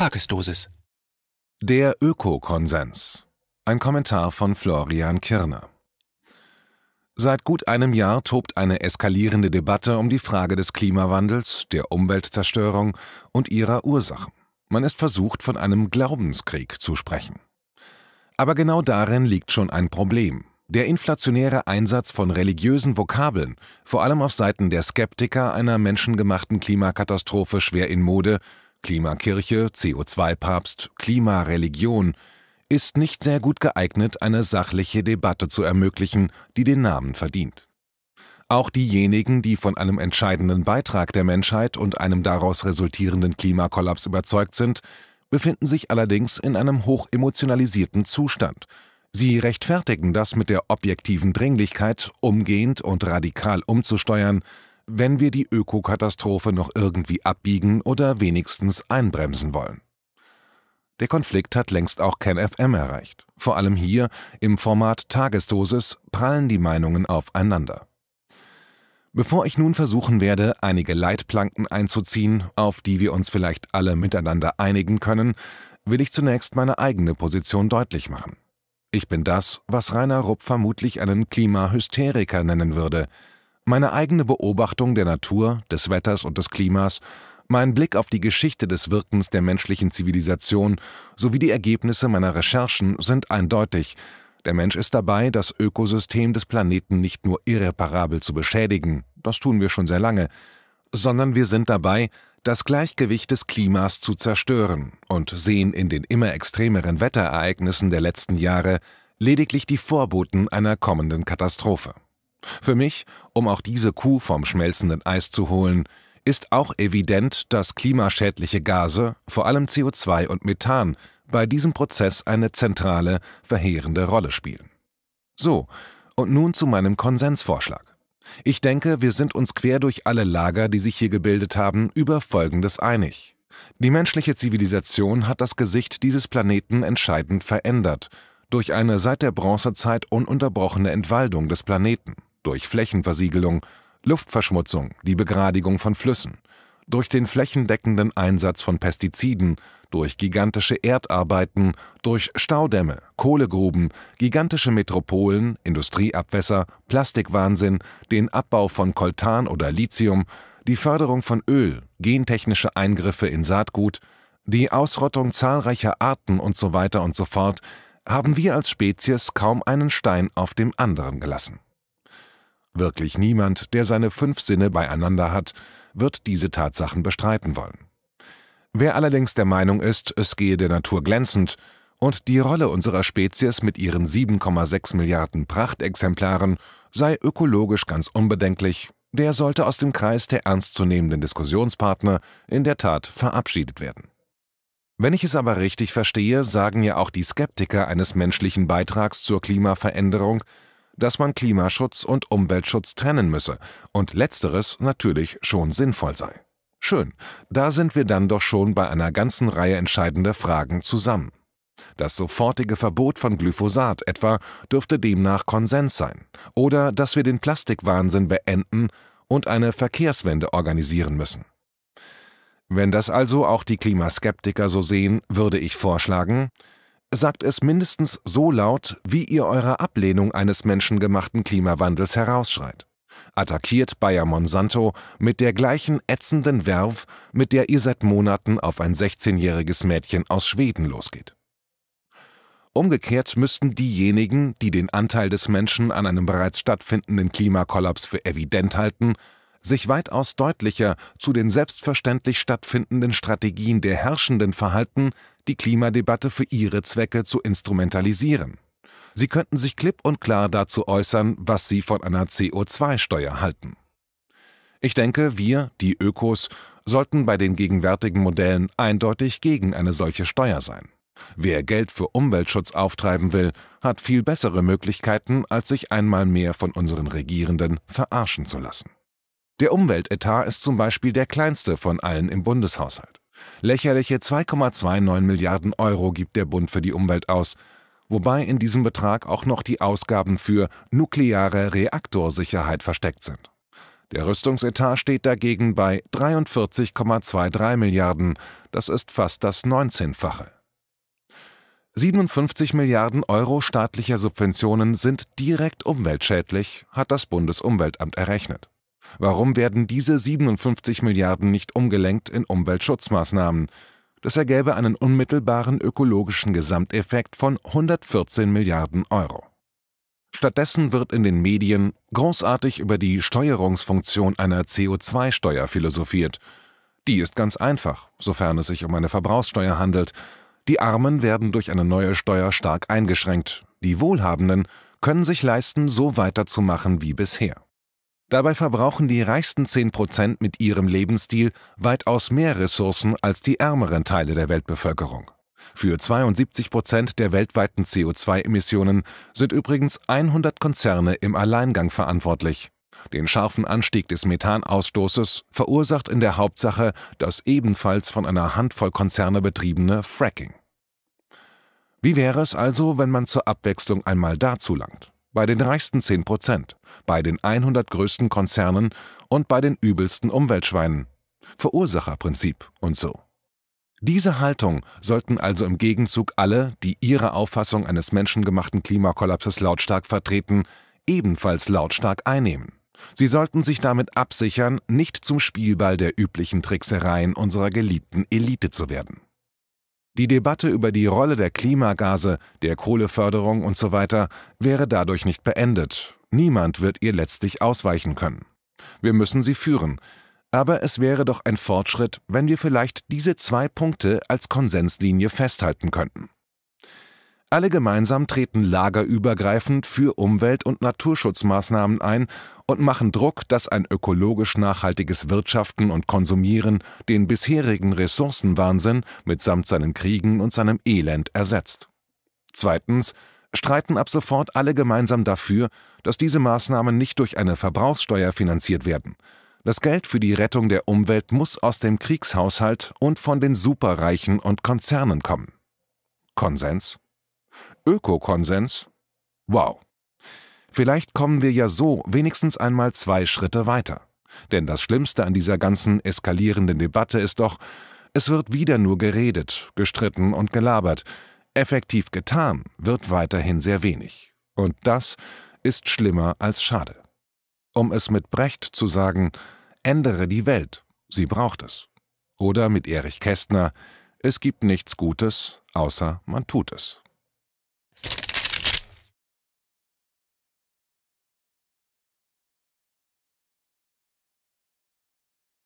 Tagesdosis. Der Öko-Konsens. Ein Kommentar von Florian Kirner. Seit gut einem Jahr tobt eine eskalierende Debatte um die Frage des Klimawandels, der Umweltzerstörung und ihrer Ursachen. Man ist versucht, von einem Glaubenskrieg zu sprechen. Aber genau darin liegt schon ein Problem. Der inflationäre Einsatz von religiösen Vokabeln, vor allem auf Seiten der Skeptiker einer menschengemachten Klimakatastrophe schwer in Mode, Klimakirche, CO2-Papst, Klimareligion ist nicht sehr gut geeignet, eine sachliche Debatte zu ermöglichen, die den Namen verdient. Auch diejenigen, die von einem entscheidenden Beitrag der Menschheit und einem daraus resultierenden Klimakollaps überzeugt sind, befinden sich allerdings in einem hochemotionalisierten Zustand. Sie rechtfertigen das mit der objektiven Dringlichkeit, umgehend und radikal umzusteuern, wenn wir die Ökokatastrophe noch irgendwie abbiegen oder wenigstens einbremsen wollen. Der Konflikt hat längst auch Ken FM erreicht. Vor allem hier, im Format Tagesdosis, prallen die Meinungen aufeinander. Bevor ich nun versuchen werde, einige Leitplanken einzuziehen, auf die wir uns vielleicht alle miteinander einigen können, will ich zunächst meine eigene Position deutlich machen. Ich bin das, was Rainer Rupp vermutlich einen Klimahysteriker nennen würde – meine eigene Beobachtung der Natur, des Wetters und des Klimas, mein Blick auf die Geschichte des Wirkens der menschlichen Zivilisation sowie die Ergebnisse meiner Recherchen sind eindeutig. Der Mensch ist dabei, das Ökosystem des Planeten nicht nur irreparabel zu beschädigen, das tun wir schon sehr lange, sondern wir sind dabei, das Gleichgewicht des Klimas zu zerstören und sehen in den immer extremeren Wetterereignissen der letzten Jahre lediglich die Vorboten einer kommenden Katastrophe. Für mich, um auch diese Kuh vom schmelzenden Eis zu holen, ist auch evident, dass klimaschädliche Gase, vor allem CO2 und Methan, bei diesem Prozess eine zentrale, verheerende Rolle spielen. So, und nun zu meinem Konsensvorschlag. Ich denke, wir sind uns quer durch alle Lager, die sich hier gebildet haben, über Folgendes einig. Die menschliche Zivilisation hat das Gesicht dieses Planeten entscheidend verändert, durch eine seit der Bronzezeit ununterbrochene Entwaldung des Planeten durch Flächenversiegelung, Luftverschmutzung, die Begradigung von Flüssen, durch den flächendeckenden Einsatz von Pestiziden, durch gigantische Erdarbeiten, durch Staudämme, Kohlegruben, gigantische Metropolen, Industrieabwässer, Plastikwahnsinn, den Abbau von Koltan oder Lithium, die Förderung von Öl, gentechnische Eingriffe in Saatgut, die Ausrottung zahlreicher Arten und so weiter und so fort, haben wir als Spezies kaum einen Stein auf dem anderen gelassen. Wirklich niemand, der seine fünf Sinne beieinander hat, wird diese Tatsachen bestreiten wollen. Wer allerdings der Meinung ist, es gehe der Natur glänzend und die Rolle unserer Spezies mit ihren 7,6 Milliarden Prachtexemplaren sei ökologisch ganz unbedenklich, der sollte aus dem Kreis der ernstzunehmenden Diskussionspartner in der Tat verabschiedet werden. Wenn ich es aber richtig verstehe, sagen ja auch die Skeptiker eines menschlichen Beitrags zur Klimaveränderung, dass man Klimaschutz und Umweltschutz trennen müsse und letzteres natürlich schon sinnvoll sei. Schön, da sind wir dann doch schon bei einer ganzen Reihe entscheidender Fragen zusammen. Das sofortige Verbot von Glyphosat etwa dürfte demnach Konsens sein. Oder dass wir den Plastikwahnsinn beenden und eine Verkehrswende organisieren müssen. Wenn das also auch die Klimaskeptiker so sehen, würde ich vorschlagen, sagt es mindestens so laut, wie ihr eure Ablehnung eines menschengemachten Klimawandels herausschreit. Attackiert Bayer Monsanto mit der gleichen ätzenden Werf, mit der ihr seit Monaten auf ein 16-jähriges Mädchen aus Schweden losgeht. Umgekehrt müssten diejenigen, die den Anteil des Menschen an einem bereits stattfindenden Klimakollaps für evident halten, sich weitaus deutlicher zu den selbstverständlich stattfindenden Strategien der Herrschenden verhalten, die Klimadebatte für ihre Zwecke zu instrumentalisieren. Sie könnten sich klipp und klar dazu äußern, was sie von einer CO2-Steuer halten. Ich denke, wir, die Ökos, sollten bei den gegenwärtigen Modellen eindeutig gegen eine solche Steuer sein. Wer Geld für Umweltschutz auftreiben will, hat viel bessere Möglichkeiten, als sich einmal mehr von unseren Regierenden verarschen zu lassen. Der Umweltetat ist zum Beispiel der kleinste von allen im Bundeshaushalt. Lächerliche 2,29 Milliarden Euro gibt der Bund für die Umwelt aus, wobei in diesem Betrag auch noch die Ausgaben für nukleare Reaktorsicherheit versteckt sind. Der Rüstungsetat steht dagegen bei 43,23 Milliarden, das ist fast das 19-fache. 57 Milliarden Euro staatlicher Subventionen sind direkt umweltschädlich, hat das Bundesumweltamt errechnet. Warum werden diese 57 Milliarden nicht umgelenkt in Umweltschutzmaßnahmen? Das ergäbe einen unmittelbaren ökologischen Gesamteffekt von 114 Milliarden Euro. Stattdessen wird in den Medien großartig über die Steuerungsfunktion einer CO2-Steuer philosophiert. Die ist ganz einfach, sofern es sich um eine Verbrauchssteuer handelt. Die Armen werden durch eine neue Steuer stark eingeschränkt, die Wohlhabenden können sich leisten, so weiterzumachen wie bisher. Dabei verbrauchen die reichsten 10% mit ihrem Lebensstil weitaus mehr Ressourcen als die ärmeren Teile der Weltbevölkerung. Für 72% der weltweiten CO2-Emissionen sind übrigens 100 Konzerne im Alleingang verantwortlich. Den scharfen Anstieg des Methanausstoßes verursacht in der Hauptsache das ebenfalls von einer Handvoll Konzerne betriebene Fracking. Wie wäre es also, wenn man zur Abwechslung einmal dazu langt? bei den reichsten 10 Prozent, bei den 100 größten Konzernen und bei den übelsten Umweltschweinen. Verursacherprinzip und so. Diese Haltung sollten also im Gegenzug alle, die ihre Auffassung eines menschengemachten Klimakollapses lautstark vertreten, ebenfalls lautstark einnehmen. Sie sollten sich damit absichern, nicht zum Spielball der üblichen Tricksereien unserer geliebten Elite zu werden. Die Debatte über die Rolle der Klimagase, der Kohleförderung usw. wäre dadurch nicht beendet. Niemand wird ihr letztlich ausweichen können. Wir müssen sie führen. Aber es wäre doch ein Fortschritt, wenn wir vielleicht diese zwei Punkte als Konsenslinie festhalten könnten. Alle gemeinsam treten lagerübergreifend für Umwelt- und Naturschutzmaßnahmen ein und machen Druck, dass ein ökologisch nachhaltiges Wirtschaften und Konsumieren den bisherigen Ressourcenwahnsinn mitsamt seinen Kriegen und seinem Elend ersetzt. Zweitens streiten ab sofort alle gemeinsam dafür, dass diese Maßnahmen nicht durch eine Verbrauchssteuer finanziert werden. Das Geld für die Rettung der Umwelt muss aus dem Kriegshaushalt und von den Superreichen und Konzernen kommen. Konsens? Ökokonsens? Wow. Vielleicht kommen wir ja so wenigstens einmal zwei Schritte weiter. Denn das Schlimmste an dieser ganzen eskalierenden Debatte ist doch, es wird wieder nur geredet, gestritten und gelabert. Effektiv getan wird weiterhin sehr wenig. Und das ist schlimmer als schade. Um es mit Brecht zu sagen, ändere die Welt, sie braucht es. Oder mit Erich Kästner, es gibt nichts Gutes, außer man tut es.